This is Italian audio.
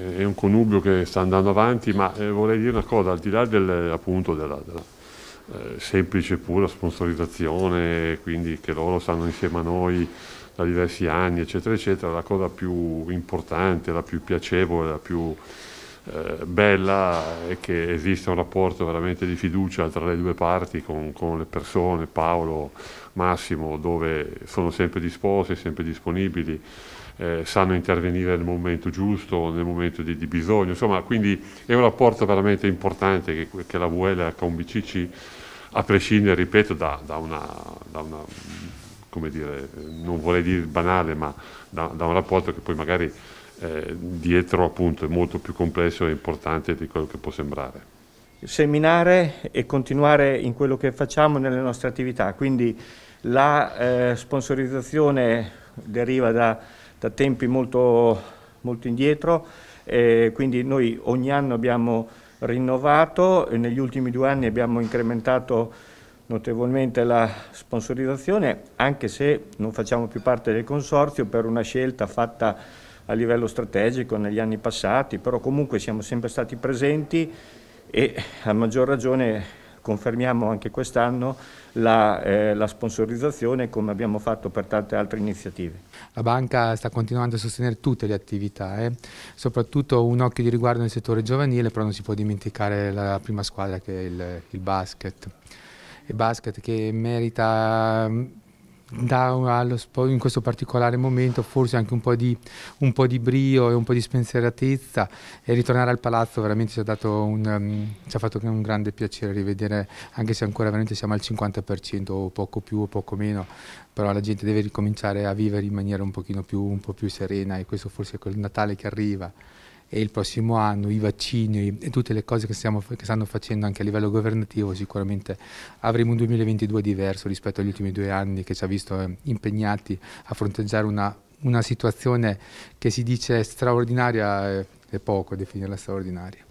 È un connubio che sta andando avanti, ma eh, vorrei dire una cosa, al di là del, appunto, della, della eh, semplice e pura sponsorizzazione, quindi che loro stanno insieme a noi da diversi anni, eccetera, eccetera, la cosa più importante, la più piacevole, la più eh, bella e che esiste un rapporto veramente di fiducia tra le due parti con, con le persone, Paolo, Massimo, dove sono sempre disposti, sempre disponibili. Eh, sanno intervenire nel momento giusto, nel momento di, di, bisogno, insomma, quindi è un rapporto veramente importante che, che la VL e la KBCC, a prescindere, ripeto, da, da, una, da una, come dire, non vorrei dire banale, ma da, da un rapporto che poi magari eh, dietro appunto è molto più complesso e importante di quello che può sembrare. Seminare e continuare in quello che facciamo nelle nostre attività, quindi la eh, sponsorizzazione deriva da, da tempi molto, molto indietro, eh, quindi noi ogni anno abbiamo rinnovato e negli ultimi due anni abbiamo incrementato notevolmente la sponsorizzazione, anche se non facciamo più parte del consorzio per una scelta fatta a livello strategico negli anni passati, però comunque siamo sempre stati presenti e a maggior ragione confermiamo anche quest'anno la, eh, la, sponsorizzazione come abbiamo fatto per tante altre iniziative. La banca sta continuando a sostenere tutte le attività, eh? soprattutto un occhio di riguardo nel settore giovanile, però non si può dimenticare la prima squadra che è il, il basket. Il basket che merita dà allo sport in questo particolare momento forse anche un po' di, un po di brio e un po' di spensieratezza e ritornare al palazzo veramente ci ha, dato un, um, ci ha fatto un grande piacere rivedere anche se ancora veramente siamo al 50% o poco più o poco meno però la gente deve ricominciare a vivere in maniera un pochino più, un po' più serena e questo forse è quel Natale che arriva e il prossimo anno i vaccini e tutte le cose che, stiamo, che stanno facendo anche a livello governativo sicuramente avremo un 2022 diverso rispetto agli ultimi due anni che ci ha visto eh, impegnati a fronteggiare una, una situazione che si dice straordinaria eh, è poco definirla straordinaria.